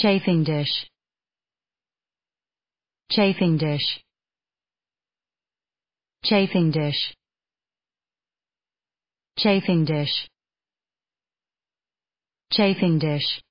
chafing dish chafing dish chafing dish chafing dish chafing dish